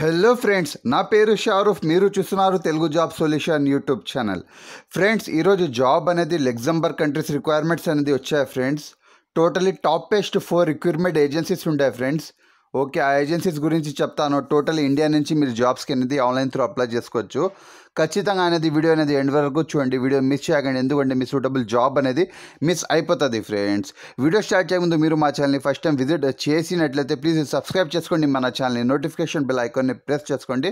hello friends నా పేరు షారూఫ్ మీరు చూస్తున్నారు Telugu job solution YouTube channel friends ఈరోజు జాబ్ అనేది లెగ్జంబర్ కంట్రీస్ రిక్వైర్మెంట్స్ అనేది వచ్చాయి friends totally top best four recruitment agencies ఉండే ఫ్రెండ్స్ ఓకే ఆ ఏజెన్సీస్ గురించి చెప్తాను టోటల్ ఇండియా నుంచి మీరు జాబ్స్కి అనేది ఆన్లైన్ త్రూ అప్లై చేసుకోవచ్చు ఖచ్చితంగా అనేది వీడియో అనేది ఎండ్ వరకు చూడండి వీడియో మిస్ చేయకండి ఎందుకంటే మీ సూటబుల్ జాబ్ అనేది మిస్ అయిపోతుంది ఫ్రెండ్స్ వీడియో స్టార్ట్ ముందు మీరు మా ఛానల్ని ఫస్ట్ టైం విజిట్ చేసినట్లయితే ప్లీజ్ సబ్స్క్రైబ్ చేసుకోండి మన ఛానల్ని నోటిఫికేషన్ బిల్ ఐకాన్ని ప్రెస్ చేసుకోండి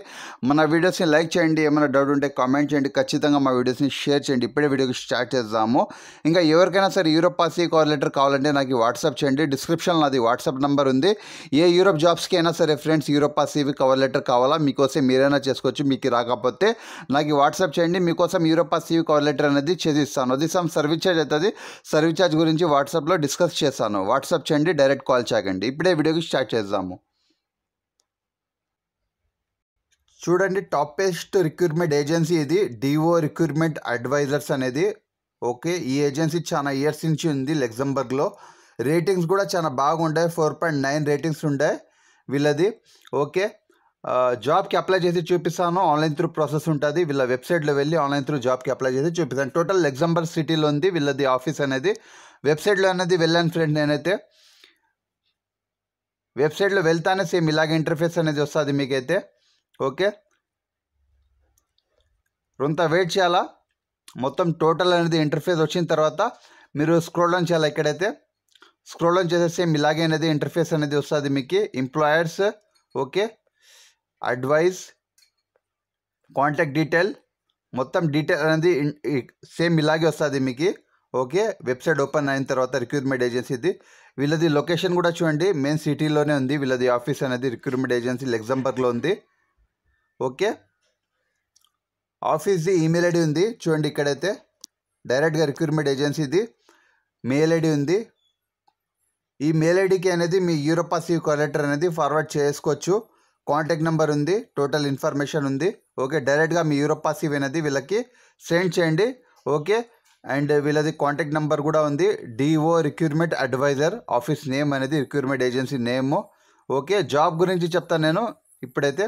మన వీడియోస్ని లైక్ చేయండి ఏమైనా డౌట్ ఉంటే కామెంట్ చేయండి ఖచ్చితంగా మా వీడియోస్ని షేర్ చేయండి ఇప్పుడే వీడియోకి స్టార్ట్ చేద్దాము ఇంకా ఎవరికైనా సరే యూరోప్ పాసీ కాల్ లెటర్ కావాలంటే నాకు వాట్సాప్ చేయండి డిస్క్రిప్షన్లో అది వాట్సాప్ నెంబర్ ఉంది ఏ యూరోప్ జాబ్స్కి అయినా సరే ఫ్రెండ్స్ యూరోప్ పాసీవి కవర్ లెటర్ కావాలా మీకోసం మీరైనా చేసుకోవచ్చు మీకు రాకపోతే నాకు వాట్సాప్ చేయండి మీకోసం యూరోపా సివి కవర్ లెటర్ అనేది చేసిస్తాను అది సమ్ సర్వీస్ ఛార్జ్ అవుతుంది సర్వీస్ ఛార్జ్ గురించి వాట్సాప్లో డిస్కస్ చేస్తాను వాట్సాప్ చేయండి డైరెక్ట్ కాల్ చేయకండి ఇప్పుడే వీడియోకి స్టార్ట్ చేద్దాము చూడండి టాప్ పేస్ట్ రిక్రూట్మెంట్ ఏజెన్సీ ఇది డివో రిక్రూట్మెంట్ అడ్వైజర్స్ అనేది ఓకే ఈ ఏజెన్సీ చాలా ఇయర్స్ నుంచి ఉంది లెగ్జంబర్గ్లో రేటింగ్స్ కూడా చాలా బాగుంటాయి ఫోర్ పాయింట్ నైన్ రేటింగ్స్ ఉంటాయి వీళ్ళది ఓకే జాబ్కి అప్లై చేసి చూపిస్తాను ఆన్లైన్ త్రూ ప్రాసెస్ ఉంటుంది వీళ్ళ వెబ్సైట్లో వెళ్ళి ఆన్లైన్ త్రూ జాబ్కి అప్లై చేసి చూపిస్తాను టోటల్ ఎగ్జాంపుల్ సిటీలో ఉంది వీళ్ళది ఆఫీస్ అనేది వెబ్సైట్లో అనేది వెళ్ళాను ఫ్రెండ్ నేనైతే వెబ్సైట్లో వెళ్తానే సేమ్ ఇలాగే ఇంటర్ఫేస్ అనేది వస్తుంది మీకైతే ఓకే రొంత వెయిట్ చేయాలా మొత్తం టోటల్ అనేది ఇంటర్ఫేస్ వచ్చిన తర్వాత మీరు స్క్రోల్ డౌన్ చేయాలి ఎక్కడైతే స్క్రోల్ డౌన్ చేసేసి ఇలాగే అనేది ఇంటర్ఫేస్ అనేది వస్తుంది మీకు employers okay advice contact detail మొత్తం డీటెయిల్ అనేది సేమ్ ఇలాగే వస్తుంది మీకు ఓకే వెబ్సైట్ ఓపెన్ అయిన తర్వాత రిక్రూట్మెంట్ ఏజెన్సీది వీళ్ళది లొకేషన్ కూడా చూడండి మెయిన్ సిటీలోనే ఉంది వీళ్ళది ఆఫీస్ అనేది రిక్రూట్మెంట్ ఏజెన్సీ లెగ్జాంపర్లో ఉంది ఓకే ఆఫీస్ది ఈమెయిల్ ఐడి ఉంది చూడండి ఇక్కడైతే డైరెక్ట్గా రిక్రూట్మెంట్ ఏజెన్సీది మెయిల్ ఐడి ఉంది ఈ మెయిల్ ఐడికి అనేది మీ యూరోపాసీ కలెక్టర్ అనేది ఫార్వర్డ్ చేసుకోవచ్చు కాంటాక్ట్ నెంబర్ ఉంది టోటల్ ఇన్ఫర్మేషన్ ఉంది ఓకే డైరెక్ట్గా మీ యూరోప్ పాస్ అనేది వీళ్ళకి సెండ్ చేయండి ఓకే అండ్ వీళ్ళది కాంటాక్ట్ నెంబర్ కూడా ఉంది డిఓ రిక్యూర్మెంట్ అడ్వైజర్ ఆఫీస్ నేమ్ అనేది recruitment agency name okay job గురించి చెప్తాను నేను ఇప్పుడైతే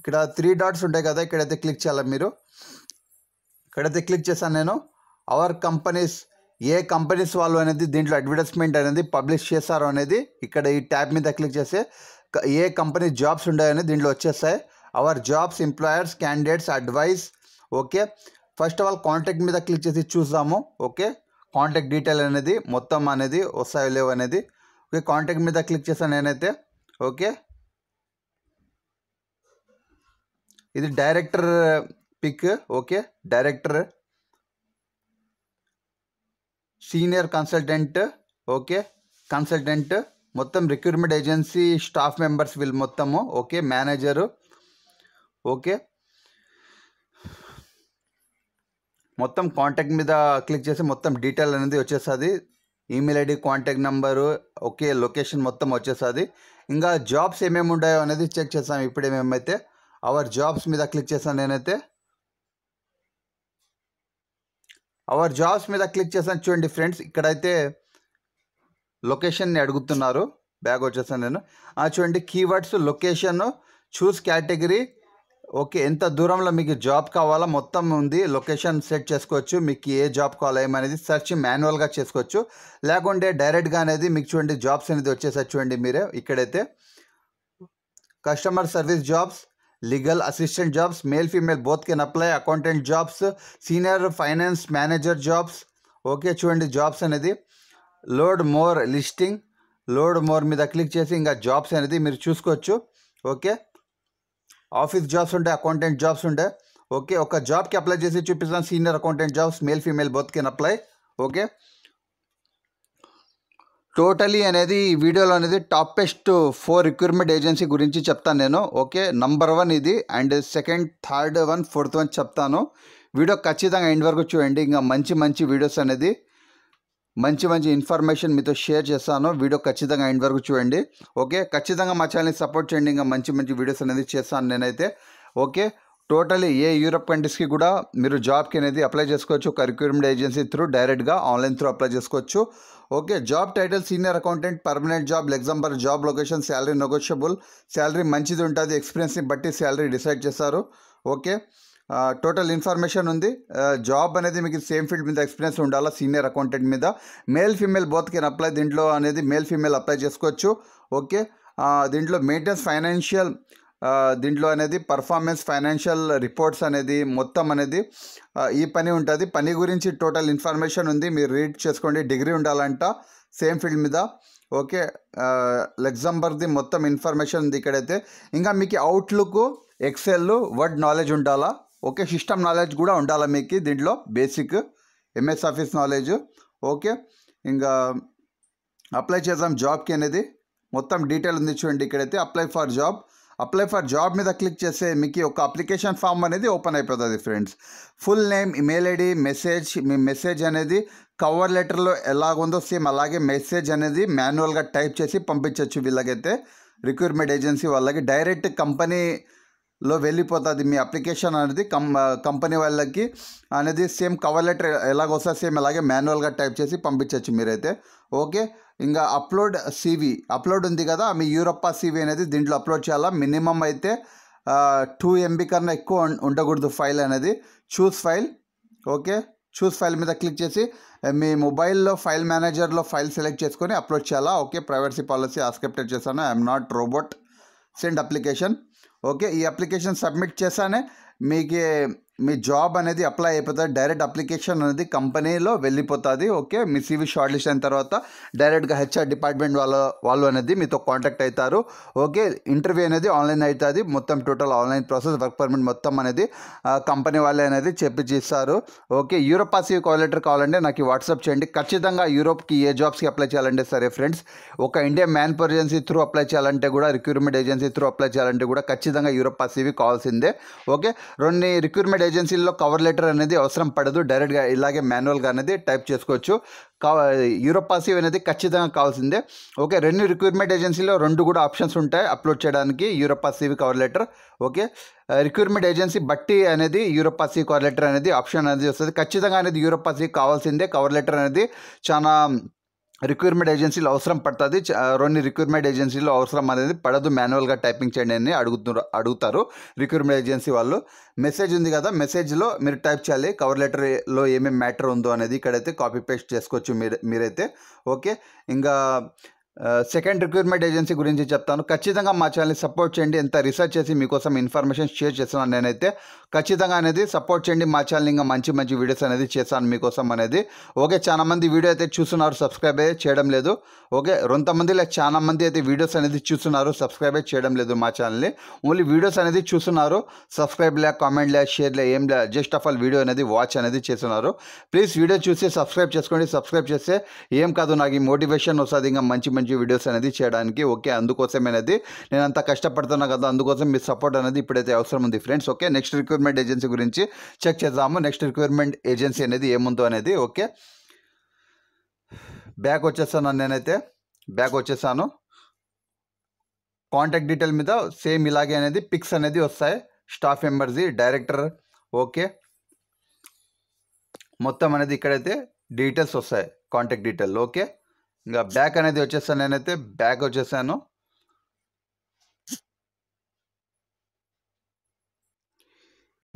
ఇక్కడ త్రీ డాట్స్ ఉంటాయి కదా ఇక్కడైతే క్లిక్ చేయాలి మీరు ఇక్కడైతే క్లిక్ చేశాను నేను అవర్ కంపెనీస్ ఏ కంపెనీస్ వాళ్ళు అనేది దీంట్లో అడ్వర్టైజ్మెంట్ అనేది పబ్లిష్ చేశారు అనేది ఇక్కడ ఈ ట్యాబ్ మీద క్లిక్ చేస్తే ఈ కంపెనీ జాబ్స్ ఉండాయని దేనిలో వచ్చేస్తాయి our jobs employers candidates advice okay first of all contact మీద క్లిక్ చేసి చూద్దామో ఓకే కాంటాక్ట్ డిటైల్ అనేది మొత్తం అనేది వస్తాయిలేవ అనేది ఓకే కాంటాక్ట్ మీద క్లిక్ చేశాను నేనైతే ఓకే ఇది director pick okay director senior consultant okay consultant మొత్తం రిక్రూట్మెంట్ ఏజెన్సీ స్టాఫ్ మెంబర్స్ వీళ్ళు మొత్తము ఓకే మేనేజరు ఓకే మొత్తం కాంటాక్ట్ మీద క్లిక్ చేసి మొత్తం డీటెయిల్ అనేది వచ్చేస్తుంది email ID contact number okay location మొత్తం వచ్చేస్తుంది ఇంకా జాబ్స్ ఏమేమి ఉన్నాయో అనేది చెక్ చేస్తాం ఇప్పుడే మేమైతే అవర్ జాబ్స్ మీద క్లిక్ చేశాను నేనైతే అవర్ జాబ్స్ మీద క్లిక్ చేస్తాను చూడండి ఫ్రెండ్స్ ఇక్కడైతే లొకేషన్ని అడుగుతున్నారు బ్యాగ్ వచ్చేసాను నేను చూడండి keywords location choose category okay ఎంత దూరంలో మీకు జాబ్ కావాలా మొత్తం ఉంది లొకేషన్ సెట్ చేసుకోవచ్చు మీకు ఏ జాబ్ కావాలా ఏమనేది సెర్చ్ మాన్యువల్గా చేసుకోవచ్చు లేకుంటే డైరెక్ట్గా అనేది మీకు చూడండి జాబ్స్ అనేది వచ్చేసా చూడండి మీరే ఇక్కడైతే customer service jobs legal assistant jobs male female both can apply accountant jobs senior finance manager jobs okay చూడండి జాబ్స్ అనేది load more listing load more మీద క్లిక్ చేసి ఇంకా జాబ్స్ అనేది మీరు చూసుకోవచ్చు ఓకే ఆఫీస్ జాబ్స్ ఉంటే అకౌంటెంట్ జాబ్స్ ఉండే ఓకే ఒక జాబ్కి అప్లై చేసి చూపిస్తాను senior accountant jobs male female both can apply okay totally అనేది ఈ వీడియోలో అనేది టాపెస్ట్ ఫోర్ రిక్రూట్మెంట్ ఏజెన్సీ గురించి చెప్తాను నేను ఓకే నంబర్ వన్ ఇది and second third one fourth one చెప్తాను వీడియో ఖచ్చితంగా ఎండ్ వరకు చూడండి ఇంకా మంచి మంచి వీడియోస్ అనేది మంచి మంచి ఇన్ఫర్మేషన్ మీతో షేర్ చేస్తాను వీడియో ఖచ్చితంగా ఎండ్ వరకు చూడండి ఓకే ఖచ్చితంగా మా ఛానల్ని సపోర్ట్ చేయండి ఇంకా మంచి మంచి వీడియోస్ అనేది చేస్తాను నేనైతే ఓకే టోటలీ ఏ యూరప్ కంట్రీస్కి కూడా మీరు జాబ్కి అనేది అప్లై చేసుకోవచ్చు కరిక్యులమ్ ఏజెన్సీ త్రూ డైరెక్ట్గా ఆన్లైన్ త్రూ అప్లై చేసుకోవచ్చు okay job title senior accountant permanent job Luxembourg job location salary negotiable salary మంచిది ఉంటుంది ఎక్స్పీరియన్స్ని బట్టి శాలరీ డిసైడ్ చేస్తారు ఓకే టోటల్ ఇన్ఫర్మేషన్ ఉంది జాబ్ అనేది మీకు సేమ్ ఫీల్డ్ మీద ఎక్స్పీరియన్స్ ఉండాలా సీనియర్ అకౌంటెంట్ మీద మేల్ ఫీమేల్ బోత్కి అప్లై దీంట్లో అనేది మేల్ ఫీమేల్ అప్లై చేసుకోవచ్చు ఓకే దీంట్లో మెయింటెనెన్స్ ఫైనాన్షియల్ దీంట్లో అనేది పర్ఫార్మెన్స్ ఫైనాన్షియల్ రిపోర్ట్స్ అనేది మొత్తం అనేది ఈ పని ఉంటుంది పని గురించి టోటల్ ఇన్ఫర్మేషన్ ఉంది మీరు రీడ్ చేసుకోండి డిగ్రీ ఉండాలంట సేమ్ ఫీల్డ్ మీద ఓకే లెగ్జాంబర్ది మొత్తం ఇన్ఫర్మేషన్ ఉంది ఇక్కడైతే ఇంకా మీకు అవుట్లుక్ ఎక్సెల్ వర్డ్ నాలెడ్జ్ ఉండాలా ఓకే సిస్టమ్ నాలెడ్జ్ కూడా ఉండాలి మీకు దీంట్లో basic MS Office knowledge okay ఇంకా అప్లై చేద్దాం జాబ్కి అనేది మొత్తం డీటెయిల్ ఉంది చూడండి ఇక్కడైతే apply for job apply for job మీద క్లిక్ చేస్తే మీకు ఒక అప్లికేషన్ ఫామ్ అనేది ఓపెన్ అయిపోతుంది friends full name email ID message మీ మెసేజ్ అనేది కవర్ లెటర్లో ఎలాగుందో సేమ్ అలాగే మెసేజ్ అనేది మాన్యువల్గా టైప్ చేసి పంపించవచ్చు వీళ్ళకైతే రిక్రూట్మెంట్ ఏజెన్సీ వాళ్ళకి డైరెక్ట్ కంపెనీ లో వెళ్ళిపోతుంది మీ అప్లికేషన్ అనేది కం కంపెనీ వాళ్ళకి అనేది సేమ్ కవర్ లెటర్ ఎలాగొస్తా సేమ్ అలాగే మాన్యువల్గా టైప్ చేసి పంపించవచ్చు మీరైతే ఓకే ఇంకా అప్లోడ్ సివి అప్లోడ్ ఉంది కదా మీ యూరప్పా సివి అనేది దీంట్లో అప్లోడ్ చేయాలా మినిమం అయితే టూ ఎంబీ కన్నా ఎక్కువ ఉండకూడదు ఫైల్ అనేది choose file okay choose file మీద క్లిక్ చేసి మీ మొబైల్లో ఫైల్ మేనేజర్లో ఫైల్ సెలెక్ట్ చేసుకొని అప్లోడ్ చేయాలా ఓకే ప్రైవసీ పాలసీ ఆస్క్రిప్టెడ్ చేశాను I'm not robot send application okay application सबसाने మీ జాబ్ అనేది అప్లై అయిపోతుంది డైరెక్ట్ అప్లికేషన్ అనేది కంపెనీలో వెళ్ళిపోతుంది ఓకే మీ సివి షార్ట్ లిస్ట్ అయిన తర్వాత డైరెక్ట్గా హెచ్ఆర్ డిపార్ట్మెంట్ వాళ్ళ వాళ్ళు అనేది మీతో కాంటాక్ట్ అవుతారు ఓకే ఇంటర్వ్యూ అనేది ఆన్లైన్ అవుతుంది మొత్తం total online process work permit మొత్తం అనేది కంపెనీ వాళ్ళే అనేది చేస్తారు ఓకే యూరోప్ పాసివ్ క్వాలిటర్ కావాలంటే నాకు వాట్సాప్ చేయండి ఖచ్చితంగా యూరోప్కి ఏ జాబ్స్కి అప్లై చేయాలంటే సరే ఫ్రెండ్స్ ఒక India man power agency through apply చేయాలంటే కూడా రిక్రూట్మెంట్ ఏజెన్సీ త్రూ అప్లై చేయాలంటే కూడా ఖచ్చితంగా యూరోప్ పాసివి కావాల్సిందే ఓకే రెండు రిక్రూట్మెంట్ ఏజెన్సీల్లో కవర్ లెటర్ అనేది అవసరం పడదు డైరెక్ట్గా ఇలాగే మాన్యువల్గా అనేది టైప్ చేసుకోవచ్చు కా యూరోప్ పాసివ్ అనేది ఖచ్చితంగా కావాల్సిందే ఓకే రెండు రిక్రూట్మెంట్ ఏజెన్సీలో రెండు కూడా ఆప్షన్స్ ఉంటాయి అప్లోడ్ చేయడానికి Europass cover letter okay recruitment agency బట్టి అనేది యూరోప్ పాసివ్ కవర్ లెటర్ అనేది ఆప్షన్ అనేది వస్తుంది ఖచ్చితంగా అనేది యూరోప్ పాసివ్ కావాల్సిందే కవర్ లెటర్ అనేది చాలా రిక్వైర్మెంట్ ఏజెన్సీలు అవసరం పడుతుంది రెండు రిక్వైర్మెంట్ ఏజెన్సీలు అవసరం అనేది పడదు మాన్యువల్గా టైపింగ్ చేయండి అని అడుగుతున్నారు అడుగుతారు రిక్వైర్మెంట్ ఏజెన్సీ వాళ్ళు మెసేజ్ ఉంది కదా మెసేజ్లో మీరు టైప్ చేయాలి కవర్ లెటర్లో ఏమేమి మ్యాటర్ ఉందో అనేది ఇక్కడైతే కాపీ పేస్ట్ చేసుకోవచ్చు మీరు మీరైతే ఓకే ఇంకా సెకండ్ రిక్రూట్మెంట్ ఏజెన్సీ గురించి చెప్తాను ఖచ్చితంగా మా ఛానల్ని సపోర్ట్ చేయండి ఎంత రీసెర్చ్ చేసి మీకోసం ఇన్ఫర్మేషన్ షేర్ చేస్తున్నాను నేనైతే ఖచ్చితంగా అనేది సపోర్ట్ చేయండి మా ఛానల్ ఇంకా మంచి మంచి వీడియోస్ అనేది చేస్తాను మీకోసం అనేది ఓకే చాలా మంది వీడియో అయితే చూస్తున్నారు సబ్స్క్రైబ్ అయితే చేయడం లేదు ఓకే కొంతమంది లేదా చాలా మంది అయితే వీడియోస్ అనేది చూస్తున్నారు సబ్స్క్రైబ్ అయితే చేయడం లేదు మా ఛానల్ని ఓన్లీ వీడియోస్ అనేది చూస్తున్నారు సబ్స్క్రైబ్ లే కామెంట్ లే షేర్ లే ఏం లే జస్ట్ ఆఫ్ ఆల్ వీడియో అనేది వాచ్ అనేది చేస్తున్నారు ప్లీజ్ వీడియో చూసి సబ్స్క్రైబ్ చేసుకోండి సబ్స్క్రైబ్ చేస్తే ఏం కాదు నాకు ఈ మోటివేషన్ వస్తుంది ఇంకా మంచి మంచి ఈ వీడియోస్ అనేది చేయడానికి ఓకే అందుకోసమే అనేది నేను అంత కష్టపడుతున్నా కదా అందుకోసమే మి సపోర్ట్ అనేది ఇప్రడేతే అవసరం ఉంది friends okay next recruitment agency గురించి చెక్ చేద్దాము నెక్స్ట్ ریک్రూట్‌మెంట్ ఏజెన్సీ అనేది ఏమಂತో అనేది ఓకే బ్యాక్ వచ్చేసాన నేను నేనైతే బ్యాక్ వచ్చేసాను కాంటాక్ట్ డిటైల్ మీద సేమ్ ఇలాగే అనేది పిక్స్ అనేదిస్తాయి స్టాఫ్ మెంబర్స్ డైరెక్టర్ ఓకే మొత్తం అనేది ఇక్కడైతే డిటైల్స్స్తాయి కాంటాక్ట్ డిటైల్ ఓకే ఇంకా బ్యాక్ అనేది వచ్చేస్తాను నేనైతే బ్యాక్ వచ్చేసాను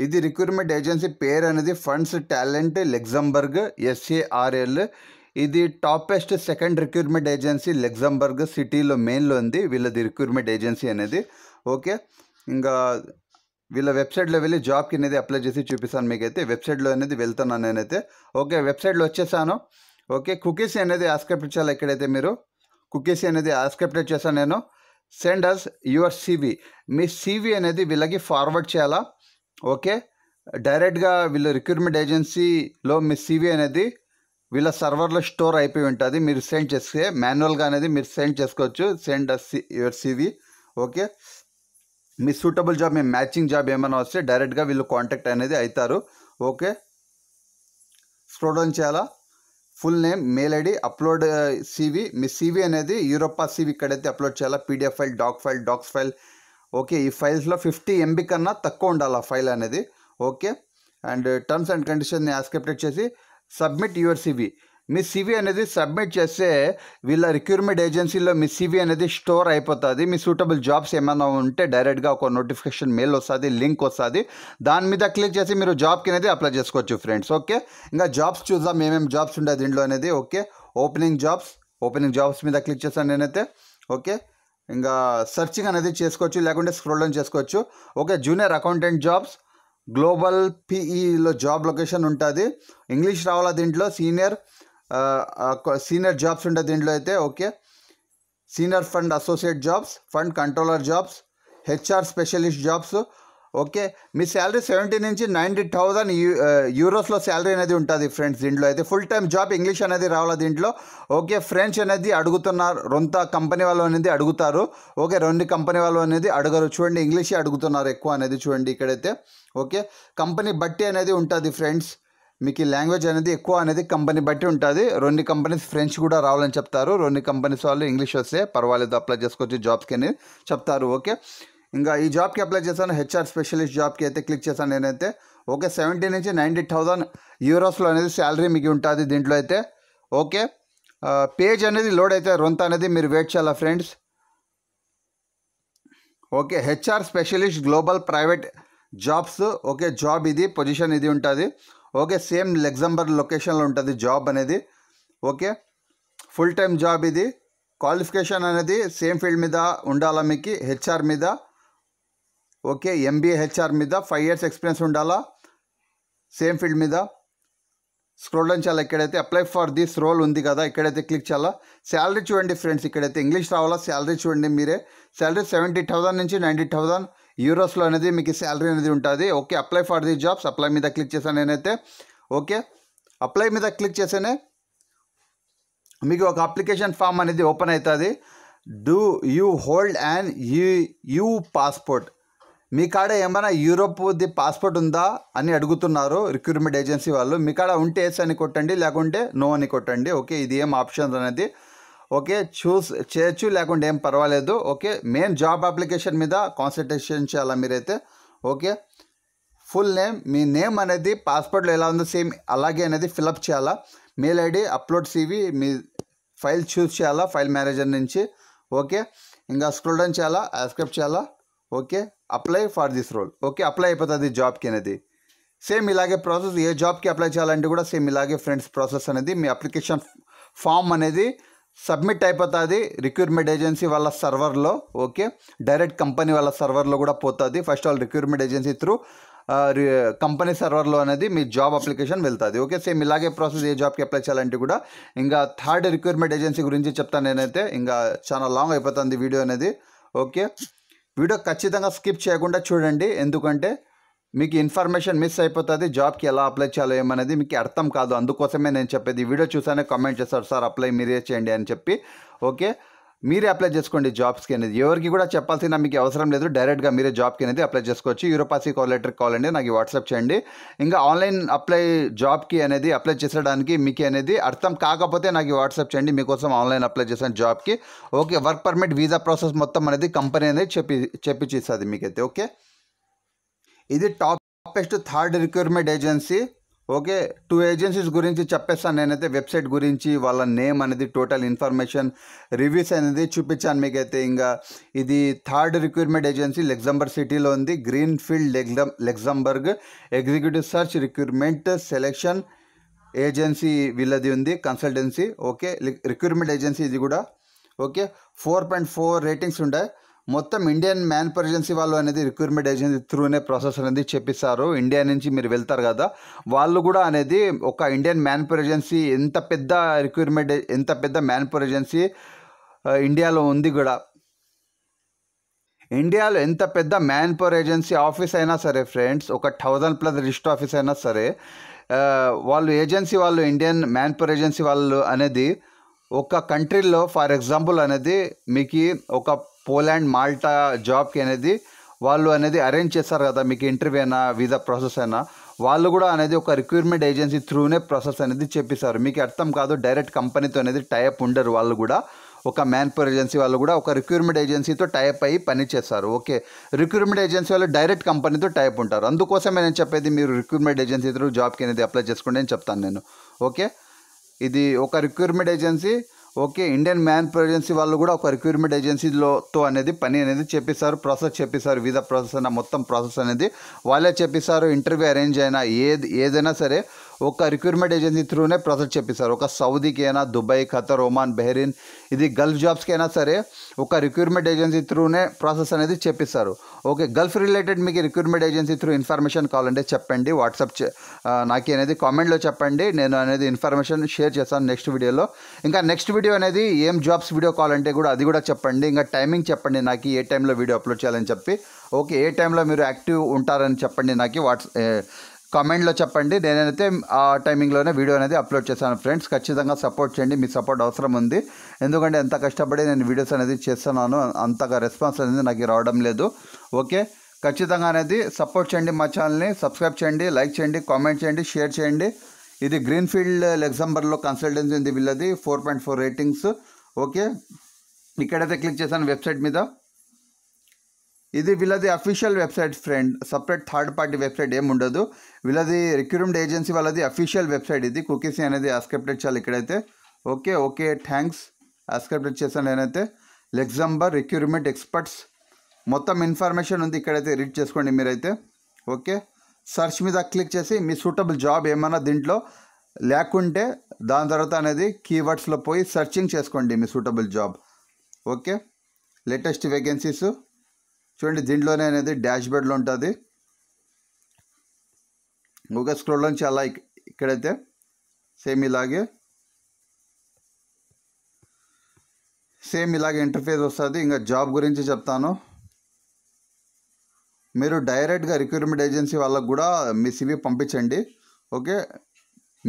ఇది రిక్రూట్మెంట్ ఏజెన్సీ పేరు అనేది ఫండ్స్ టాలెంట్ లెగ్జంబర్గ్ ఎస్ఏఆర్ఎల్ ఇది toppest second recruitment agency Luxembourg సిటీలో మెయిన్లో ఉంది వీళ్ళది రిక్రూట్మెంట్ ఏజెన్సీ అనేది ఓకే ఇంకా వీళ్ళ వెబ్సైట్లో వెళ్ళి జాబ్కి అనేది అప్లై చేసి చూపిస్తాను మీకైతే వెబ్సైట్లో అనేది వెళ్తున్నాను నేనైతే ఓకే వెబ్సైట్లో వచ్చేసాను ఓకే కుకీస్ అనేది ఆస్క్రిప్ట్ ఎక్కడైతే మీరు కుకీస్ అనేది ఆస్క్రిప్ట్ చేశాను నేను సెండ్ అస్ యువర్ సివి మీ సివి అనేది వీళ్ళకి ఫార్వర్డ్ చేయాలా ఓకే డైరెక్ట్గా వీళ్ళు రిక్రూట్మెంట్ ఏజెన్సీలో మీ సివి అనేది వీళ్ళ సర్వర్లో స్టోర్ అయిపోయి ఉంటుంది మీరు సెండ్ చేస్తే మాన్యువల్గా అనేది మీరు సెండ్ చేసుకోవచ్చు send us your CV okay మీ సూటబుల్ జాబ్ మీ మ్యాచింగ్ జాబ్ ఏమైనా వస్తే డైరెక్ట్గా వీళ్ళు కాంటాక్ట్ అనేది అవుతారు ఓకే స్క్రోల్ డౌన్ చేయాలా full name mail ID upload CV మీ సివి అనేది యూరోపా సివి ఇక్కడైతే అప్లోడ్ చేయాలా PDF file doc file docx file okay ఈ ఫైల్స్లో ఫిఫ్టీ ఎంబీ కన్నా తక్కువ ఉండాలి ఆ ఫైల్ అనేది ఓకే అండ్ టర్మ్స్ అండ్ కండిషన్ని యాస్క్రిప్టెడ్ చేసి సబ్మిట్ యువర్ సివి మీ సివి అనేది సబ్మిట్ చేస్తే వీళ్ళ రిక్రూట్మెంట్ ఏజెన్సీలో మీ సివి అనేది స్టోర్ అయిపోతుంది మీ సూటబుల్ జాబ్స్ ఏమైనా ఉంటే డైరెక్ట్గా ఒక నోటిఫికేషన్ మెయిల్ వస్తుంది లింక్ వస్తుంది దాని మీద క్లిక్ చేసి మీరు జాబ్కి అనేది అప్లై చేసుకోవచ్చు ఫ్రెండ్స్ ఓకే ఇంకా జాబ్స్ చూద్దాం ఏమేమి జాబ్స్ ఉండే దీంట్లో అనేది okay opening jobs opening jobs మీద క్లిక్ చేస్తాను నేనైతే ఓకే ఇంకా సర్చింగ్ అనేది చేసుకోవచ్చు లేకుంటే స్క్రోల్ డౌన్ చేసుకోవచ్చు okay junior accountant jobs global పీఈలో జాబ్ లొకేషన్ ఉంటుంది ఇంగ్లీష్ రావాలా దీంట్లో సీనియర్ సీనియర్ జాబ్స్ ఉండే దీంట్లో అయితే okay senior fund associate jobs fund controller jobs HR specialist jobs okay మీ శాలరీ సెవెంటీ నుంచి నైంటీ థౌజండ్ యూరోస్లో శాలరీ అనేది ఉంటుంది ఫ్రెండ్స్ దీంట్లో అయితే ఫుల్ టైం జాబ్ ఇంగ్లీష్ అనేది రావాలి దీంట్లో ఓకే ఫ్రెంచ్ అనేది అడుగుతున్నారు రొంత కంపెనీ వాళ్ళు అనేది అడుగుతారు ఓకే రెండు కంపెనీ వాళ్ళు అనేది అడగరు చూడండి ఇంగ్లీషే అడుగుతున్నారు ఎక్కువ అనేది చూడండి ఇక్కడైతే ఓకే కంపెనీ బట్టి అనేది ఉంటుంది ఫ్రెండ్స్ మీకు ఈ లాంగ్వేజ్ అనేది ఎక్కువ అనేది కంపెనీ బట్టి ఉంటుంది రెండు కంపెనీస్ ఫ్రెంచ్ కూడా రావాలని చెప్తారు రెండు కంపెనీస్ వాళ్ళు ఇంగ్లీష్ వస్తే పర్వాలేదు అప్లై చేసుకోవచ్చు జాబ్స్కి అనేది చెప్తారు ఓకే ఇంకా ఈ జాబ్కి అప్లై చేశాను హెచ్ఆర్ స్పెషలిస్ట్ జాబ్కి అయితే క్లిక్ చేశాను నేనైతే ఓకే సెవెంటీ నుంచి నైంటీ థౌజండ్ యూరోస్లో అనేది శాలరీ మీకు ఉంటుంది దీంట్లో అయితే ఓకే పేజ్ అనేది లోడ్ అయితే రొంత అనేది మీరు వెయిట్ చేయాలా friends okay HR specialist global private jobs okay job ఇది పొజిషన్ ఇది ఉంటుంది ఓకే సేమ్ లెగ్జంబర్ లొకేషన్లో ఉంటుంది జాబ్ అనేది ఓకే ఫుల్ టైం జాబ్ ఇది క్వాలిఫికేషన్ అనేది సేమ్ ఫీల్డ్ మీద ఉండాలా మీకు హెచ్ఆర్ మీద ఓకే ఎంబీఏ హెచ్ఆర్ మీద ఫైవ్ ఇయర్స్ ఎక్స్పీరియన్స్ ఉండాలా సేమ్ ఫీల్డ్ మీద స్క్రోల్ డౌన్ చేయాలి ఎక్కడైతే అప్లై ఫర్ దిస్ రోల్ ఉంది కదా ఎక్కడైతే క్లిక్ చేయాలా శాలరీ చూడండి ఫ్రెండ్స్ ఇక్కడైతే ఇంగ్లీష్ రావాలా శాలరీ చూడండి మీరే శాలరీ సెవెంటీ థౌసండ్ నుంచి నైంటీ థౌసండ్ యూరోస్లో అనేది మీకు శాలరీ అనేది ఉంటుంది okay apply for the jobs apply మీద క్లిక్ చేశాను నేనైతే ఓకే అప్లై మీద క్లిక్ చేసేనే మీకు ఒక అప్లికేషన్ ఫామ్ అనేది ఓపెన్ అవుతుంది do you hold and you you passport మీ కాడ ఏమైనా యూరోప్ది పాస్పోర్ట్ ఉందా అని అడుగుతున్నారు రిక్రూట్మెంట్ ఏజెన్సీ వాళ్ళు మీ కాడ ఉంటే ఎస్ అని కొట్టండి లేకుంటే నో అని కొట్టండి ఓకే ఇది ఏం ఆప్షన్ అనేది ఓకే చూస్ చేయొచ్చు లేకుంటే ఏం పర్వాలేదు ఓకే మెయిన్ జాబ్ అప్లికేషన్ మీద కాన్సన్ట్రేషన్ చేయాలా మీరైతే ఓకే ఫుల్ నేమ్ మీ నేమ్ అనేది పాస్పోర్ట్లో ఎలా ఉందో సేమ్ అలాగే అనేది ఫిలప్ చేయాలా మెయిల్ ఐడి అప్లోడ్ సివి మీ ఫైల్ చూస్ చేయాలా ఫైల్ మేనేజర్ నుంచి ఓకే ఇంకా స్క్రోల్ డౌన్ చేయాలా యాస్క్రిప్ట్ చేయాలా okay apply for this role okay apply అయిపోతుంది జాబ్కి అనేది సేమ్ ఇలాగే ప్రాసెస్ ఏ జాబ్కి అప్లై చేయాలంటే కూడా సేమ్ ఇలాగే ఫ్రెండ్స్ ప్రాసెస్ అనేది మీ అప్లికేషన్ ఫామ్ అనేది సబ్మిట్ అయిపోతుంది రిక్రూట్మెంట్ ఏజెన్సీ వాళ్ళ సర్వర్లో ఓకే డైరెక్ట్ కంపెనీ వాళ్ళ సర్వర్లో కూడా పోతుంది first all recruitment agency through company సర్వర్లో అనేది మీ జాబ్ అప్లికేషన్ వెళ్తుంది ఓకే సేమ్ ఇలాగే ప్రాసెస్ ఏ జాబ్కి అప్లై చేయాలంటే కూడా ఇంకా థర్డ్ రిక్రూట్మెంట్ ఏజెన్సీ గురించి చెప్తాను నేనైతే ఇంకా చాలా లాంగ్ అయిపోతుంది వీడియో అనేది ఓకే వీడియో ఖచ్చితంగా స్కిప్ చేయకుండా చూడండి ఎందుకంటే మీకు ఇన్ఫర్మేషన్ మిస్ అయిపోతుంది జాబ్కి ఎలా అప్లై చేయాలో ఏమనేది మీకు అర్థం కాదు అందుకోసమే నేను చెప్పేది వీడియో చూసానే కామెంట్ చేస్తారు సార్ అప్లై మీరే చేయండి అని చెప్పి ఓకే మీరే అప్లై చేసుకోండి జాబ్స్కి అనేది ఎవరికి కూడా చెప్పాల్సిన మీకు అవసరం లేదు డైరెక్ట్గా మీరే జాబ్కి అనేది అప్లై చేసుకోవచ్చు యూరోపాసీ కాల్ లెటర్ కాల్ అండి నాకు వాట్సాప్ చేయండి ఇంకా ఆన్లైన్ అప్లై జాబ్కి అనేది అప్లై చేసడానికి మీకు అనేది అర్థం కాకపోతే నాకు వాట్సాప్ చేయండి మీకోసం ఆన్లైన్ అప్లై చేసిన జాబ్కి okay work permit visa process మొత్తం అనేది కంపెనీ అనేది చెప్పి చెప్పిచ్చిస్తుంది మీకైతే ఓకే ఇది top toppest third recruitment agency okay two agencies గురించి చెప్పేస్తాను నేనైతే వెబ్సైట్ గురించి వాళ్ళ నేమ్ అనేది టోటల్ ఇన్ఫర్మేషన్ రివ్యూస్ అనేది చూపించాను మీకైతే ఇంకా ఇది థర్డ్ రిక్రూట్మెంట్ ఏజెన్సీ లెగ్జంబర్గ్ సిటీలో ఉంది ఫీల్డ్ లెగ్జం Luxembourg executive search recruitment selection agency వీళ్ళది ఉంది కన్సల్టెన్సీ ఓకే రిక్రూట్మెంట్ ఏజెన్సీ ఇది కూడా okay four point four ratings ఉంటాయి మొత్తం ఇండియన్ మ్యాన్ పర్జెన్సీ వాళ్ళు అనేది రిక్రూట్మెంట్ ఏజెన్సీ త్రూనే ప్రాసెస్ అనేది చెప్పిస్తారు ఇండియా నుంచి మీరు వెళ్తారు కదా వాళ్ళు కూడా అనేది ఒక ఇండియన్ మ్యాన్ ఏజెన్సీ ఎంత పెద్ద రిక్రూట్మెంట్ ఎంత పెద్ద మ్యాన్ ఏజెన్సీ ఇండియాలో ఉంది కూడా ఇండియాలో ఎంత పెద్ద మ్యాన్ పవర్ ఏజెన్సీ ఆఫీస్ అయినా సరే ఫ్రెండ్స్ ఒక థౌజండ్ ప్లస్ రిజిస్టర్ ఆఫీస్ అయినా సరే uh, వాళ్ళు ఏజెన్సీ వాళ్ళు ఇండియన్ మ్యాన్ పవర్ ఏజెన్సీ వాళ్ళు అనేది ఒక కంట్రీలో ఫర్ ఎగ్జాంపుల్ అనేది మీకు ఒక పోలాండ్ మాల్టా జాబ్కి అనేది వాళ్ళు అనేది అరేంజ్ చేస్తారు కదా మీకు ఇంటర్వ్యూ అయినా వీసా ప్రాసెస్ అయినా వాళ్ళు కూడా అనేది ఒక రిక్రూట్మెంట్ ఏజెన్సీ త్రూనే ప్రాసెస్ అనేది చెప్పిస్తారు మీకు అర్థం కాదు డైరెక్ట్ కంపెనీతో అనేది టైప్ ఉండరు వాళ్ళు కూడా ఒక పవర్ ఏజెన్సీ వాళ్ళు కూడా ఒక రిక్రూట్మెంట్ ఏజెన్సీతో టైప్ అయ్యి పని చేస్తారు ఓకే రిక్రూట్మెంట్ ఏజెన్సీ వాళ్ళు డైరెక్ట్ కంపెనీతో టైప్ ఉంటారు అందుకోసమే నేను చెప్పేది మీరు రిక్రూట్మెంట్ ఏజెన్సీ త్రూ జాబ్కి అనేది అప్లై చేసుకోండి అని చెప్తాను నేను ఓకే ఇది ఒక recruitment agency okay Indian man agency వాళ్ళు కూడా ఒక రిక్రూట్మెంట్ ఏజెన్సీలోతో అనేది పని అనేది చెప్పేశారు ప్రాసెస్ చెప్పేశారు వీసా ప్రాసెస్ అన్న మొత్తం ప్రాసెస్ అనేది వాళ్ళే చెప్పిస్తారు ఇంటర్వ్యూ అరేంజ్ అయినా ఏది ఏదైనా సరే ఒక రిక్రూట్మెంట్ ఏజెన్సీ త్రూనే ప్రాసెస్ చేపిస్తారు ఒక సౌదీకి అయినా దుబాయ్ ఖతర్ ఒమాన్ బెహరీన్ ఇది గల్ఫ్ జాబ్స్కి అయినా సరే ఒక రిక్రూట్మెంట్ ఏజెన్సీ త్రూనే ప్రాసెస్ అనేది చెప్పిస్తారు ఓకే గల్ఫ్ రిలేటెడ్ మీకు రిక్రూట్మెంట్ ఏజెన్సీ త్రూ ఇన్ఫర్మేషన్ కావాలంటే చెప్పండి వాట్సాప్ నాకు అనేది కామెంట్లో చెప్పండి నేను అనేది ఇన్ఫర్మేషన్ షేర్ చేస్తాను నెక్స్ట్ వీడియోలో ఇంకా నెక్స్ట్ వీడియో అనేది ఏం జాబ్స్ వీడియో కావాలంటే కూడా అది కూడా చెప్పండి ఇంకా టైమింగ్ చెప్పండి నాకు ఏ టైంలో వీడియో అప్లోడ్ చేయాలని చెప్పి ఓకే ఏ టైంలో మీరు యాక్టివ్ ఉంటారని చెప్పండి నాకు వాట్స్ కామెంట్లో చెప్పండి నేనైతే ఆ టైమింగ్లోనే వీడియో అనేది అప్లోడ్ చేశాను ఫ్రెండ్స్ ఖచ్చితంగా సపోర్ట్ చేయండి మీ సపోర్ట్ అవసరం ఉంది ఎందుకంటే ఎంత కష్టపడి నేను వీడియోస్ అనేది చేస్తున్నాను అంతగా రెస్పాన్స్ అనేది నాకు రావడం లేదు ఓకే ఖచ్చితంగా అనేది సపోర్ట్ చేయండి మా ఛానల్ని సబ్స్క్రైబ్ చేయండి లైక్ చేయండి కామెంట్ చేయండి షేర్ చేయండి ఇది గ్రీన్ఫీల్డ్ లెగ్జాంబర్లో కన్సల్టెన్సీ ఉంది వీళ్ళది four point four ratings okay ఇక్కడైతే క్లిక్ చేశాను వెబ్సైట్ మీద ఇది వీళ్ళది official website friend separate third party website ఏమి ఉండదు వీళ్ళది రిక్రూట్మెంట్ ఏజెన్సీ వాళ్ళది అఫీషియల్ వెబ్సైట్ ఇది కుకీస్ అనేది అస్క్రిప్టెడ్ చేయాలి ఇక్కడైతే ఓకే ఓకే థ్యాంక్స్ అస్క్రిప్టెడ్ చేశాను నేనైతే లెగ్జంబర్ రిక్రూట్మెంట్ ఎక్స్పర్ట్స్ మొత్తం ఇన్ఫర్మేషన్ ఉంది ఇక్కడైతే రీడ్ చేసుకోండి మీరైతే ఓకే సర్చ్ మీద క్లిక్ చేసి మీ సూటబుల్ జాబ్ ఏమైనా దీంట్లో లేకుంటే దాని తర్వాత అనేది కీవర్డ్స్లో పోయి సర్చింగ్ చేసుకోండి మీ suitable job okay latest vacancies చూడండి దీంట్లోనే అనేది డాష్ బోర్డ్లో ఉంటుంది గూగుల్ స్క్రోల్ నుంచి అలా ఇక్కడైతే సేమ్ ఇలాగే సేమ్ ఇలాగే ఇంటర్ఫేస్ వస్తుంది ఇంకా జాబ్ గురించి చెప్తాను మీరు డైరెక్ట్గా రిక్రూట్మెంట్ ఏజెన్సీ వాళ్ళకు కూడా మీ సివి పంపించండి ఓకే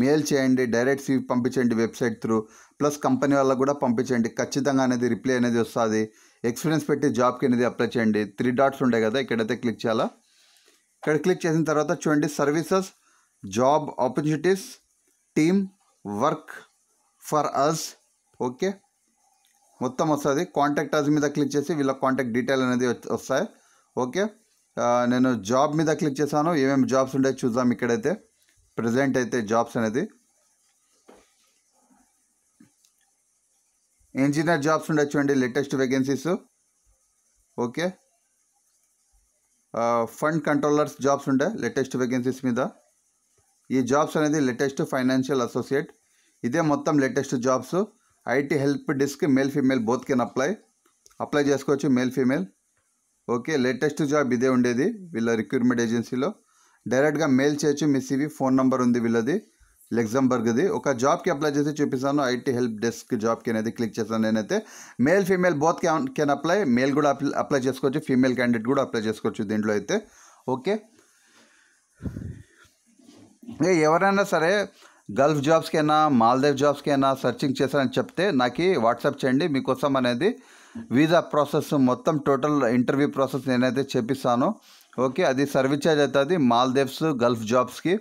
మెయిల్ చేయండి డైరెక్ట్ సివి పంపించండి వెబ్సైట్ త్రూ ప్లస్ కంపెనీ వాళ్ళకు కూడా పంపించండి ఖచ్చితంగా అనేది రిప్లై అనేది వస్తుంది ఎక్స్పీరియన్స్ పెట్టి జాబ్కి అనేది అప్లై చేయండి త్రీ డాట్స్ ఉంటాయి కదా ఇక్కడైతే క్లిక్ చేయాలా ఇక్కడ క్లిక్ చేసిన తర్వాత చూడండి services job opportunities team work for us okay మొత్తం వస్తుంది కాంటాక్ట్ అస్ మీద క్లిక్ చేసి వీళ్ళ కాంటాక్ట్ డీటెయిల్ అనేది వస్తాయి ఓకే నేను జాబ్ మీద క్లిక్ చేశాను ఏమేమి జాబ్స్ ఉండే చూద్దాం ఇక్కడైతే ప్రజెంట్ అయితే జాబ్స్ అనేది ఇంజనీర్ జాబ్స్ ఉండొచ్చు అండి latest vacancies okay fund controllers jobs ఉంటాయి లేటెస్ట్ వేకెన్సీస్ మీద ఈ జాబ్స్ అనేది లేటెస్ట్ ఫైనాన్షియల్ అసోసియేట్ ఇదే మొత్తం latest jobs IT help desk male female both can apply apply చేసుకోవచ్చు male female okay latest job ఇదే ఉండేది వీళ్ళ రిక్రూట్మెంట్ ఏజెన్సీలో డైరెక్ట్గా మెయిల్ చేయొచ్చు మీ సివి ఫోన్ నెంబర్ ఉంది వీళ్ళది లెగ్జంబర్గ్ది ఒక జాబ్కి అప్లై చేసి చూపిస్తాను ఐటీ హెల్ప్ డెస్క్ జాబ్కి అనేది క్లిక్ చేస్తాను నేనైతే male female both can can apply male కూడా అప్లై చేసుకోవచ్చు ఫీమేల్ క్యాండిడేట్ కూడా అప్లై చేసుకోవచ్చు దీంట్లో అయితే ఓకే ఎవరైనా సరే గల్ఫ్ జాబ్స్కి అయినా మాల్దేవ్ జాబ్స్కి అయినా సర్చింగ్ చేశారని చెప్తే నాకు వాట్సాప్ చేయండి మీకోసం అనేది వీసా ప్రాసెస్ మొత్తం టోటల్ ఇంటర్వ్యూ ప్రాసెస్ నేనైతే చెప్పిస్తాను ఓకే అది సర్వీస్ ఛార్జ్ అవుతుంది మాల్దేవ్స్ గల్ఫ్ జాబ్స్కి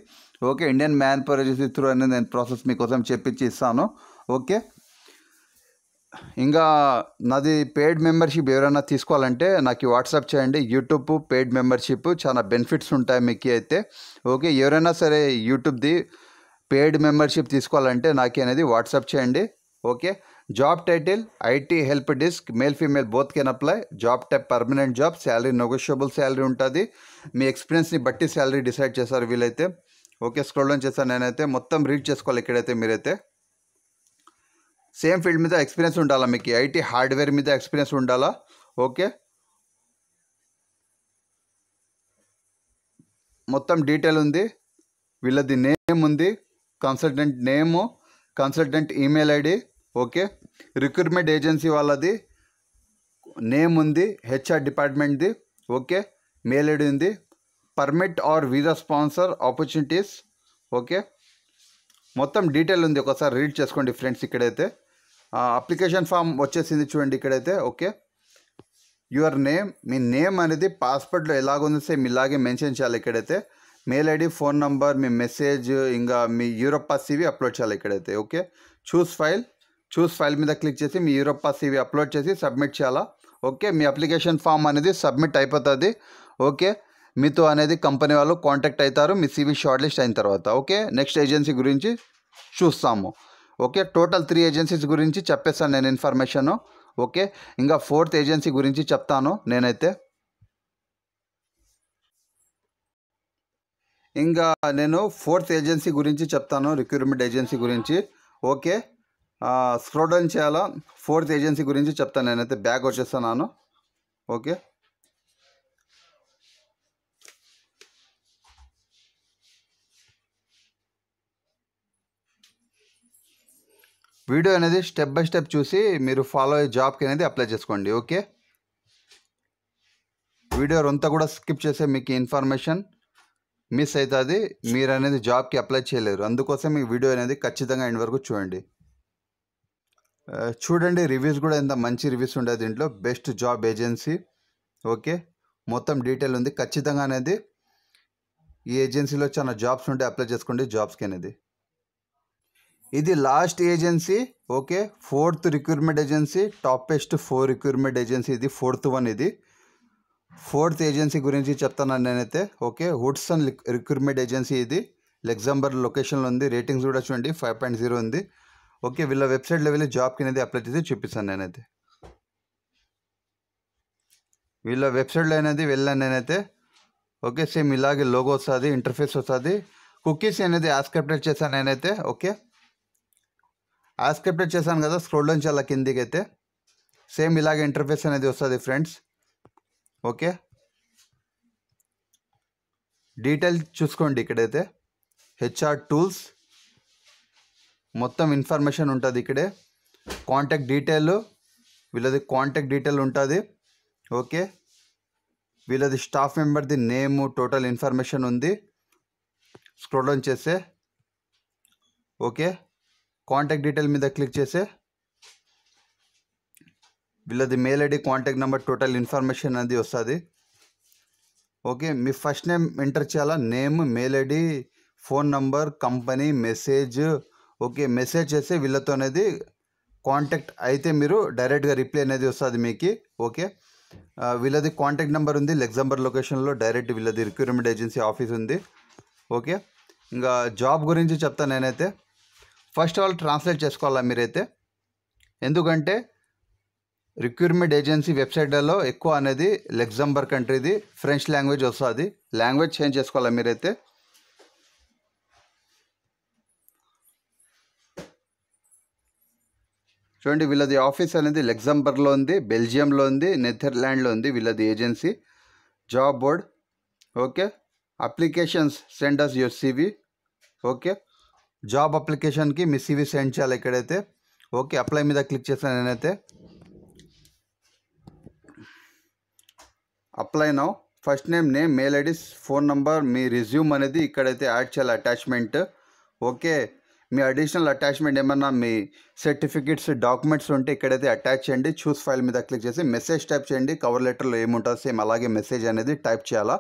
okay Indian man power agency through అనేది నేను ప్రాసెస్ మీకోసం చెప్పించి ఇస్తాను ఓకే ఇంకా నాది పెయిడ్ మెంబర్షిప్ ఎవరైనా తీసుకోవాలంటే నాకు వాట్సాప్ చేయండి యూట్యూబ్ పెయిడ్ మెంబర్షిప్ చాలా బెనిఫిట్స్ ఉంటాయి మీకు అయితే ఓకే ఎవరైనా సరే యూట్యూబ్ది పెయిడ్ మెంబర్షిప్ తీసుకోవాలంటే నాకు అనేది వాట్సాప్ చేయండి okay job title IT help desk male female both can apply job type permanent job salary negotiable salary ఉంటుంది మీ ఎక్స్పీరియన్స్ని బట్టి శాలరీ డిసైడ్ చేస్తారు వీలైతే ఓకే స్క్రోల్ డౌన్ చేస్తాను నేనైతే మొత్తం రీడ్ చేసుకోవాలి ఇక్కడైతే మీరైతే సేమ్ ఫీల్డ్ మీద ఎక్స్పీరియన్స్ ఉండాలా మీకు ఐటీ హార్డ్వేర్ మీద ఎక్స్పీరియన్స్ ఉండాలా ఓకే మొత్తం డీటెయిల్ ఉంది వీళ్ళది నేమ్ ఉంది consultant name consultant email ID okay recruitment agency వాళ్ళది నేమ్ ఉంది హెచ్ఆర్ డిపార్ట్మెంట్ది ఓకే మెయిల్ ఐడి ఉంది permit or visa sponsor opportunities okay మొత్తం డీటెయిల్ ఉంది ఒకసారి రీడ్ చేసుకోండి ఫ్రెండ్స్ ఇక్కడైతే అప్లికేషన్ ఫామ్ వచ్చేసింది చూడండి ఇక్కడైతే ఓకే యువర్ నేమ్ మీ నేమ్ అనేది పాస్పోర్ట్లో ఎలాగుందో సేమ్ ఇలాగే మెన్షన్ చేయాలి ఇక్కడైతే మెయిల్ ఐడి ఫోన్ నంబర్ మీ మెసేజ్ ఇంకా మీ యూరోపా సివి అప్లోడ్ చేయాలి ఇక్కడైతే okay choose file choose file మీద క్లిక్ చేసి మీ యూరోపా సివి అప్లోడ్ చేసి సబ్మిట్ చేయాలా ఓకే మీ అప్లికేషన్ ఫామ్ అనేది సబ్మిట్ అయిపోతుంది ఓకే మీతో అనేది కంపెనీ వాళ్ళు కాంటాక్ట్ అవుతారు మీ సివి షార్ట్ లిస్ట్ అయిన తర్వాత ఓకే నెక్స్ట్ ఏజెన్సీ గురించి చూస్తాము ఓకే టోటల్ త్రీ ఏజెన్సీస్ గురించి చెప్పేస్తాను నేను ఇన్ఫర్మేషన్ ఓకే ఇంకా ఫోర్త్ ఏజెన్సీ గురించి చెప్తాను నేనైతే ఇంకా నేను ఫోర్త్ ఏజెన్సీ గురించి చెప్తాను రిక్రూట్మెంట్ ఏజెన్సీ గురించి ఓకే స్క్రోల్ డౌన్ చేయాలా ఫోర్త్ ఏజెన్సీ గురించి చెప్తాను నేనైతే బ్యాగ్ వచ్చేస్తాను ఓకే వీడియో అనేది స్టెప్ బై స్టెప్ చూసి మీరు ఫాలో అయ్యే జాబ్కి అనేది అప్లై చేసుకోండి ఓకే వీడియో అంతా కూడా స్కిప్ చేసే మీకు ఇన్ఫర్మేషన్ మిస్ అవుతుంది మీరు అనేది జాబ్కి అప్లై చేయలేరు అందుకోసం ఈ వీడియో అనేది ఖచ్చితంగా ఇంటి వరకు చూడండి చూడండి రివ్యూస్ కూడా ఎంత మంచి రివ్యూస్ ఉండేది దీంట్లో బెస్ట్ జాబ్ ఏజెన్సీ ఓకే మొత్తం డీటెయిల్ ఉంది ఖచ్చితంగా అనేది ఈ ఏజెన్సీలో చాలా జాబ్స్ ఉంటే అప్లై చేసుకోండి జాబ్స్కి అనేది ఇది last agency okay fourth recruitment agency topest four recruitment agency ఇది ఫోర్త్ వన్ ఇది ఫోర్త్ ఏజెన్సీ గురించి చెప్తాను నేనైతే ఓకే అండ్ రిక్రూట్మెంట్ ఏజెన్సీ ఇది లెగ్జాంబర్ లొకేషన్లో ఉంది రేటింగ్స్ కూడా చూడండి ఫైవ్ పాయింట్ జీరో ఉంది ఓకే వీళ్ళ వెబ్సైట్లో వెళ్ళి జాబ్కి అనేది అప్లై చేసి చూపిస్తాను నేనైతే వీళ్ళ వెబ్సైట్లో అనేది వెళ్ళాను నేనైతే ఓకే సేమ్ ఇలాగే లోగో వస్తుంది ఇంటర్ఫేస్ వస్తుంది కుకీస్ అనేది యాస్క్రిప్టెడ్ చేశాను నేనైతే ఓకే స్క్రిప్ట్ చేశాను కదా స్క్రోల్ నుంచి అలా కిందికి అయితే సేమ్ ఇలాగే ఇంటర్ఫేస్ అనేది వస్తుంది ఫ్రెండ్స్ ఓకే డీటెయిల్ చూసుకోండి ఇక్కడైతే హెచ్ఆర్ టూల్స్ మొత్తం ఇన్ఫర్మేషన్ ఉంటుంది ఇక్కడే కాంటాక్ట్ డీటెయిల్ వీళ్ళది కాంటాక్ట్ డీటెయిల్ ఉంటుంది ఓకే వీళ్ళది స్టాఫ్ మెంబర్ది నేమ్ టోటల్ ఇన్ఫర్మేషన్ ఉంది స్క్రోల్ డౌన్ చేస్తే ఓకే కాంటాక్ట్ డీటెయిల్ మీద క్లిక్ చేస్తే వీళ్ళది mail ID contact number total information అనేది వస్తుంది ఓకే మీ ఫస్ట్ నేమ్ ఎంటర్ చేయాలా name mail ID phone number company message okay message చేస్తే వీళ్ళతో అనేది కాంటాక్ట్ అయితే మీరు డైరెక్ట్గా రిప్లై అనేది వస్తుంది మీకు ఓకే వీళ్ళది కాంటాక్ట్ నెంబర్ ఉంది లెగ్జాంబర్ లొకేషన్లో డైరెక్ట్ వీళ్ళది రిక్రూట్మెంట్ ఏజెన్సీ ఆఫీస్ ఉంది ఓకే ఇంకా జాబ్ గురించి చెప్తాను నేనైతే ఫస్ట్ ఆఫ్ ఆల్ ట్రాన్స్లేట్ చేసుకోవాలా మీరైతే ఎందుకంటే రిక్రూట్మెంట్ ఏజెన్సీ వెబ్సైట్లలో ఎక్కువ అనేది లెగ్జంబర్ కంట్రీది ఫ్రెంచ్ లాంగ్వేజ్ వస్తుంది లాంగ్వేజ్ చేంజ్ చేసుకోవాలా మీరైతే చూడండి వీళ్ళది ఆఫీస్ అనేది లెగ్జంబర్లో ఉంది బెల్జియంలో ఉంది నెదర్లాండ్లో ఉంది వీళ్ళది agency job board okay applications send us CV okay job అప్లికేషన్కి మీ సివి సెండ్ చేయాలి ఎక్కడైతే ఓకే అప్లై మీద క్లిక్ చేస్తాను నేనైతే apply now first name name mail ID phone number మీ రిజ్యూమ్ అనేది ఇక్కడైతే యాడ్ చేయాలి అటాచ్మెంట్ ఓకే మీ అడిషనల్ అటాచ్మెంట్ ఏమన్నా మీ సర్టిఫికెట్స్ డాక్యుమెంట్స్ ఉంటే ఇక్కడైతే అటాచ్ చేయండి చూస్ ఫైల్ మీద క్లిక్ చేసి మెసేజ్ టైప్ చేయండి కవర్ లెటర్లో ఏముంటుంది సేమ్ అలాగే మెసేజ్ అనేది టైప్ చేయాలా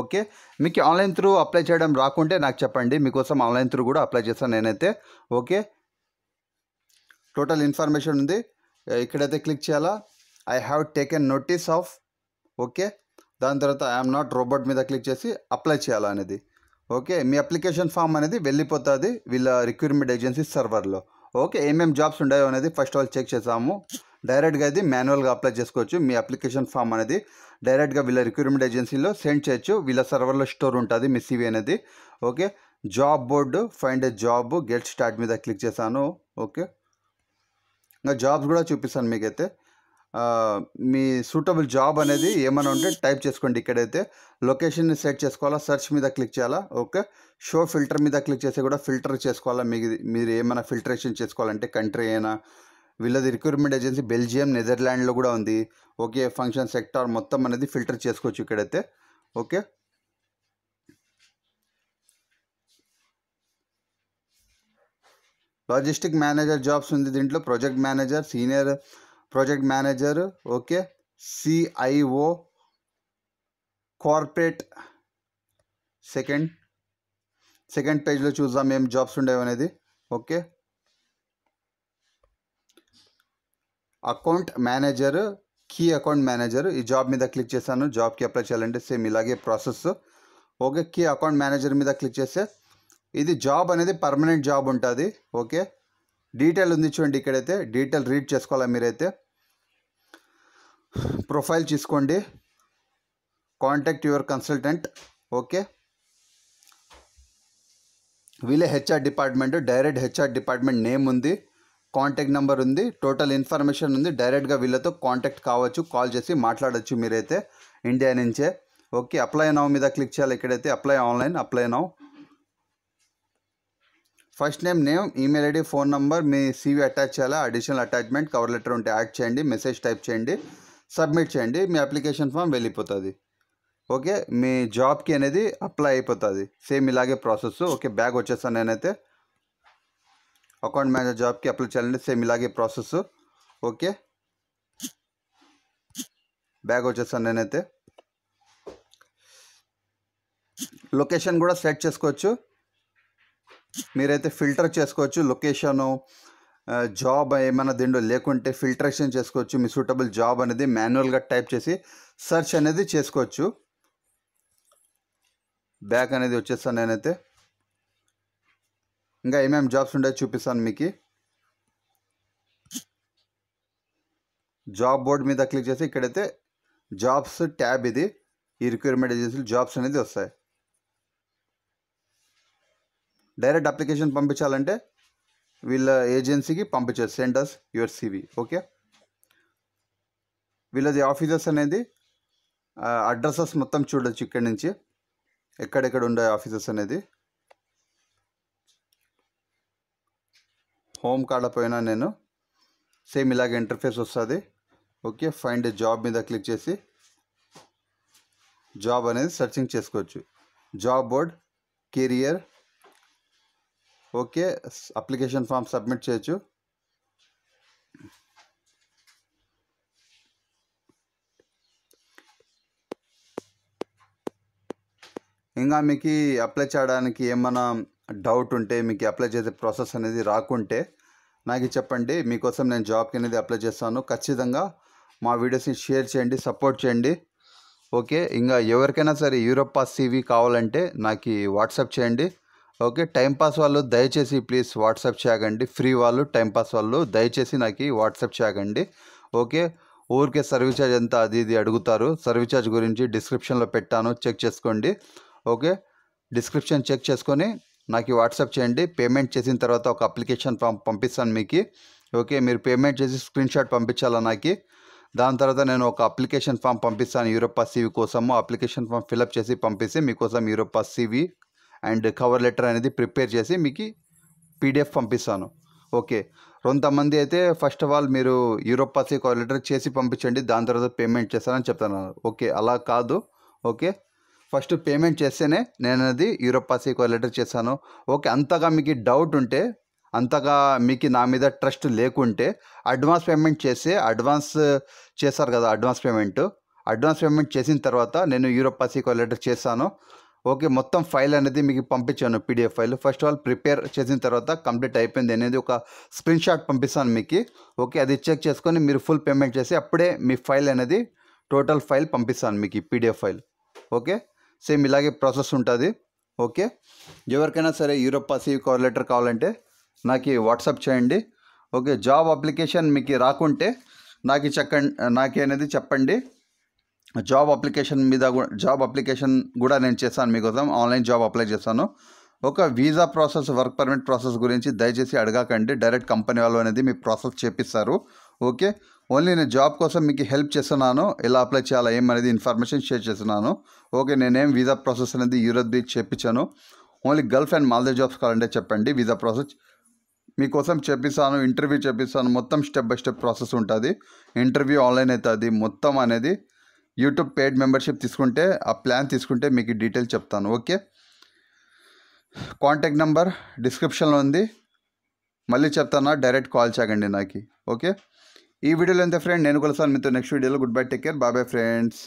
ఓకే మీకు ఆన్లైన్ త్రూ అప్లై చేయడం రాకుంటే నాకు చెప్పండి మీకోసం ఆన్లైన్ త్రూ కూడా అప్లై చేస్తాను నేనైతే ఓకే టోటల్ ఇన్ఫర్మేషన్ ఉంది eh, ఇక్కడైతే క్లిక్ చేయాలా I have taken notice of okay దాని తర్వాత ఐఎమ్ నాట్ రోబోట్ మీద క్లిక్ చేసి అప్లై చేయాలా అనేది ఓకే మీ అప్లికేషన్ ఫామ్ అనేది వెళ్ళిపోతుంది వీళ్ళ రిక్రూట్మెంట్ ఏజెన్సీ సర్వర్లో ఓకే ఏమేమి జాబ్స్ ఉన్నాయో అనేది ఫస్ట్ ఆల్ చెక్ చేసాము డైరెక్ట్గా ఇది మాన్యువల్గా అప్లై చేసుకోవచ్చు మీ అప్లికేషన్ ఫామ్ అనేది డైరెక్ట్గా వీళ్ళ రిక్రూట్మెంట్ ఏజెన్సీలో సెండ్ చేయొచ్చు వీళ్ళ సర్వర్లో స్టోర్ ఉంటుంది మీ సివి అనేది okay job board find a job get start మీద క్లిక్ చేశాను ఓకే ఇంకా జాబ్స్ కూడా చూపిస్తాను మీకైతే మీ సూటబుల్ జాబ్ అనేది ఏమైనా ఉంటే టైప్ చేసుకోండి ఇక్కడైతే లొకేషన్ని సెట్ చేసుకోవాలా సెర్చ్ మీద క్లిక్ చేయాలా ఓకే షో ఫిల్టర్ మీద క్లిక్ చేసి కూడా ఫిల్టర్ చేసుకోవాలా మీ మీరు ఏమైనా ఫిల్టరేషన్ చేసుకోవాలంటే కంట్రీ అయినా వీళ్ళది రిక్రూట్మెంట్ ఏజెన్సీ బెల్జియం నెదర్లాండ్లో కూడా ఉంది ఓకే ఫంక్షన్ సెక్టార్ మొత్తం అనేది ఫిల్టర్ చేసుకోవచ్చు ఇక్కడైతే ఓకే లాజిస్టిక్ మేనేజర్ జాబ్స్ ఉంది దీంట్లో project manager senior project manager okay CIO corporate second second పేజ్లో చూద్దాం ఏం జాబ్స్ ఉండేవి అనేది okay account manager key account manager ఈ జాబ్ మీద క్లిక్ చేశాను జాబ్కి అప్లై చేయాలంటే సేమ్ ఇలాగే process okay key account manager మీద క్లిక్ చేస్తే ఇది జాబ్ అనేది పర్మనెంట్ జాబ్ ఉంటుంది ఓకే డీటెయిల్ ఉంది చూడండి ఇక్కడైతే డీటెయిల్ రీడ్ చేసుకోవాలా మీరైతే ప్రొఫైల్ చూసుకోండి కాంటాక్ట్ యువర్ కన్సల్టెంట్ ఓకే వీళ్ళే HR department direct HR department name ఉంది కాంటాక్ట్ నెంబర్ ఉంది టోటల్ ఇన్ఫర్మేషన్ ఉంది డైరెక్ట్గా వీళ్ళతో కాంటాక్ట్ కావచ్చు కాల్ చేసి మాట్లాడచ్చు మీరైతే ఇండియా నుంచే ఓకే అప్లై నౌ మీద క్లిక్ చేయాలి ఎక్కడైతే apply online apply now first name name email ID phone number మీ సీవీ అటాచ్ చేయాలా అడిషనల్ అటాచ్మెంట్ కవర్ లెటర్ ఉంటే యాడ్ చేయండి మెసేజ్ టైప్ చేయండి సబ్మిట్ చేయండి మీ అప్లికేషన్ ఫామ్ వెళ్ళిపోతది ఓకే మీ జాబ్ కి అనేది అప్లై అయిపోతది సేమ్ ఇలాగే ప్రాసెస్ ఓకే బ్యాక్ వచ్చేసాననేనైతే అకౌంట్ మేనేజ్ జాబ్ కి అప్లై చేనది సేమ్ ఇలాగే ప్రాసెస్ ఓకే బ్యాక్ వచ్చేసాననేనైతే లొకేషన్ కూడా సెట్ చేసుకోవచ్చు మీరైతే ఫిల్టర్ చేసుకోవచ్చు లొకేషన్ జాబ్ ఏమైనా దిండో లేకుంటే ఫిల్టరేషన్ చేసుకోవచ్చు మీ సూటబుల్ జాబ్ అనేది మాన్యువల్గా టైప్ చేసి సెర్చ్ అనేది చేసుకోవచ్చు బ్యాక్ అనేది వచ్చేస్తాను నేనైతే ఇంకా ఏమేమి జాబ్స్ ఉండే చూపిస్తాను మీకు జాబ్ బోర్డ్ మీద క్లిక్ చేసి ఇక్కడైతే జాబ్స్ ట్యాబ్ ఇది ఈ రిక్వైర్మెంట్ ఏజెన్సీలు జాబ్స్ అనేది వస్తాయి డైరెక్ట్ అప్లికేషన్ పంపించాలంటే వీళ్ళ ఏజెన్సీకి పంపించారు సెండర్స్ యువర్ సివి ఓకే వీళ్ళది ఆఫీసెస్ అనేది అడ్రసెస్ మొత్తం చూడొచ్చు ఇక్కడి నుంచి ఎక్కడెక్కడ ఉండే ఆఫీసెస్ అనేది హోమ్ కార్డ్లో పోయినా నేను సేమ్ ఇలాగ ఇంటర్ఫేస్ వస్తుంది ఓకే ఫైండ్ జాబ్ మీద క్లిక్ చేసి జాబ్ అనేది సెర్చింగ్ చేసుకోవచ్చు job board career okay application form submit చేయొచ్చు ఇంకా మీకు అప్లై చేయడానికి ఏమైనా డౌట్ ఉంటే మీకు అప్లై చేసే ప్రాసెస్ అనేది రాకుంటే నాకు చెప్పండి మీకోసం నేను జాబ్కి అనేది అప్లై చేస్తాను ఖచ్చితంగా మా వీడియోస్ని షేర్ చేయండి సపోర్ట్ చేయండి ఓకే ఇంకా ఎవరికైనా సరే యూరోపా సివి సీవీ కావాలంటే నాకు వాట్సాప్ చేయండి ఓకే టైంపాస్ వాళ్ళు దయచేసి ప్లీజ్ వాట్సాప్ చేయకండి ఫ్రీ వాళ్ళు టైంపాస్ వాళ్ళు దయచేసి నాకు వాట్సాప్ చేయకండి ఓకే ఊరికే సర్వీస్ ఛార్జ్ ఎంత అది ఇది అడుగుతారు సర్వీస్ ఛార్జ్ గురించి డిస్క్రిప్షన్లో పెట్టాను చెక్ చేసుకోండి ఓకే డిస్క్రిప్షన్ చెక్ చేసుకొని నాకు వాట్సాప్ చేయండి పేమెంట్ చేసిన తర్వాత ఒక అప్లికేషన్ పంపిస్తాను మీకు ఓకే మీరు పేమెంట్ చేసి స్క్రీన్ షాట్ పంపించాలా నాకు దాని తర్వాత నేను ఒక అప్లికేషన్ ఫామ్ పంపిస్తాను యూరోపా సివి కోసము అప్లికేషన్ ఫామ్ ఫిలప్ చేసి పంపిస్తే మీకోసం యూరోపా సివి అండ్ కవర్ లెటర్ అనేది ప్రిపేర్ చేసి మీకు పీడిఎఫ్ పంపిస్తాను ఓకే కొంతమంది అయితే ఫస్ట్ ఆఫ్ ఆల్ మీరు యూరోప్ పాసి కవర్ లెటర్ చేసి పంపించండి దాని తర్వాత పేమెంట్ చేస్తానని చెప్తాను ఓకే అలా కాదు ఓకే ఫస్ట్ పేమెంట్ చేస్తేనే నేను అది యూరోప్ పాసి కవర్ లెటర్ చేశాను ఓకే అంతగా మీకు డౌట్ ఉంటే అంతగా మీకు నా మీద ట్రస్ట్ లేకుంటే అడ్వాన్స్ పేమెంట్ చేస్తే అడ్వాన్స్ చేశారు కదా అడ్వాన్స్ పేమెంట్ అడ్వాన్స్ పేమెంట్ చేసిన తర్వాత నేను యూరోప్ పాసి కవర్ లెటర్ చేశాను ఓకే మొత్తం ఫైల్ అనేది మీకు పంపించాను PDF file first all prepare చేసిన తర్వాత కంప్లీట్ అయిపోయింది అనేది ఒక స్క్రీన్ షాట్ పంపిస్తాను మీకు ఓకే అది చెక్ చేసుకొని మీరు ఫుల్ పేమెంట్ చేసి అప్పుడే మీ ఫైల్ అనేది టోటల్ ఫైల్ పంపిస్తాను మీకు పీడిఎఫ్ ఫైల్ ఓకే సేమ్ ఇలాగే ప్రాసెస్ ఉంటుంది ఓకే ఎవరికైనా సరే యూరోప్ పాసివ్ కవర్ లెటర్ కావాలంటే నాకు వాట్సాప్ చేయండి ఓకే జాబ్ అప్లికేషన్ మీకు రాకుంటే నాకు చెక్కండి నాకు అనేది చెప్పండి జాబ్ అప్లికేషన్ మీద కూడా జాబ్ అప్లికేషన్ కూడా నేను చేస్తాను మీకోసం ఆన్లైన్ జాబ్ అప్లై చేస్తాను ఒక visa process work permit process గురించి దయచేసి అడగకండి డైరెక్ట్ కంపెనీ వాళ్ళు అనేది మీ ప్రాసెస్ చేపిస్తారు ఓకే ఓన్లీ నేను జాబ్ కోసం మీకు హెల్ప్ చేస్తున్నాను ఎలా అప్లై చేయాలా ఏమనేది ఇన్ఫర్మేషన్ షేర్ చేస్తున్నాను ఓకే నేనేం వీసా ప్రాసెస్ అనేది యూరోప్ బీచ్ చేపించాను only Gulf and Maldives jobs కావాలంటే చెప్పండి వీసా ప్రాసెస్ మీకోసం చెప్పిస్తాను ఇంటర్వ్యూ చెప్పిస్తాను మొత్తం స్టెప్ బై స్టెప్ ప్రాసెస్ ఉంటుంది ఇంటర్వ్యూ ఆన్లైన్ అవుతుంది మొత్తం అనేది యూట్యూబ్ పేడ్ మెంబర్షిప్ తీసుకుంటే ఆ ప్లాన్ తీసుకుంటే మీకు డీటెయిల్ చెప్తాను ఓకే కాంటాక్ట్ నెంబర్ డిస్క్రిప్షన్లో ఉంది మళ్ళీ చెప్తాను డైరెక్ట్ కాల్ చేయకండి నాకు ఓకే ఈ వీడియోలో ఎంత ఫ్రెండ్ నేను కూడా సార్ మీతో నెక్స్ట్ వీడియోలో good bye take care bye friends